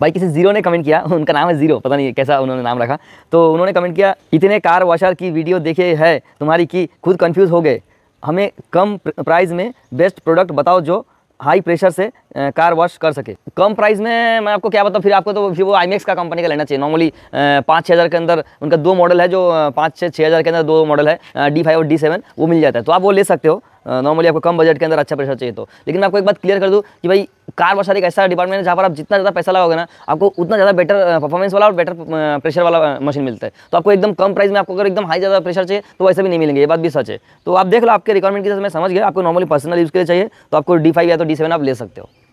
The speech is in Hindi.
भाई किसी जीरो ने कमेंट किया उनका नाम है जीरो पता नहीं कैसा उन्होंने नाम रखा तो उन्होंने कमेंट किया इतने कार वॉशर की वीडियो देखे है तुम्हारी की खुद कन्फ्यूज़ हो गए हमें कम प्राइस में बेस्ट प्रोडक्ट बताओ जो हाई प्रेशर से कार वॉश कर सके कम प्राइस में मैं आपको क्या बताऊँ फिर आपको तो फिर वो आई का कंपनी का लेना चाहिए नॉर्मली पाँच छः हज़ार के अंदर उनका दो मॉडल है जो पाँच छः छः हज़ार के अंदर दो मॉडल है डी फाइव और डी सेवन वो मिल जाता है तो आप वो ले सकते हो नॉर्मली आपको कम बजट के अंदर अच्छा प्रेशर चाहिए तो लेकिन मैं आपको एक बात क्लियर कर दूँ कि भाई कार वर्षा एक ऐसा डिपार्टमेंट है जहाँ पर आप जितना ज़्यादा पैसा लगाओगे ना आपको उतना ज़्यादा बेटर परफॉर्मेंस वाला और बेटर प्रेशर वाला मशीन मिलता है तो आपको एकदम कम प्राइस में आपको अगर एकदम हाई ज़्यादा प्रेशर चाहिए तो वैसे भी नहीं मिलेंगे ये बात भी सच है तो आप देख लो आपके रिक्वायरमेंट की साथ मैं समझ गया आपको नॉर्मली पर्सनल यूज़ के लिए चाहिए तो आपको डी फाइव या तो डी सेवन आप ले सकते हो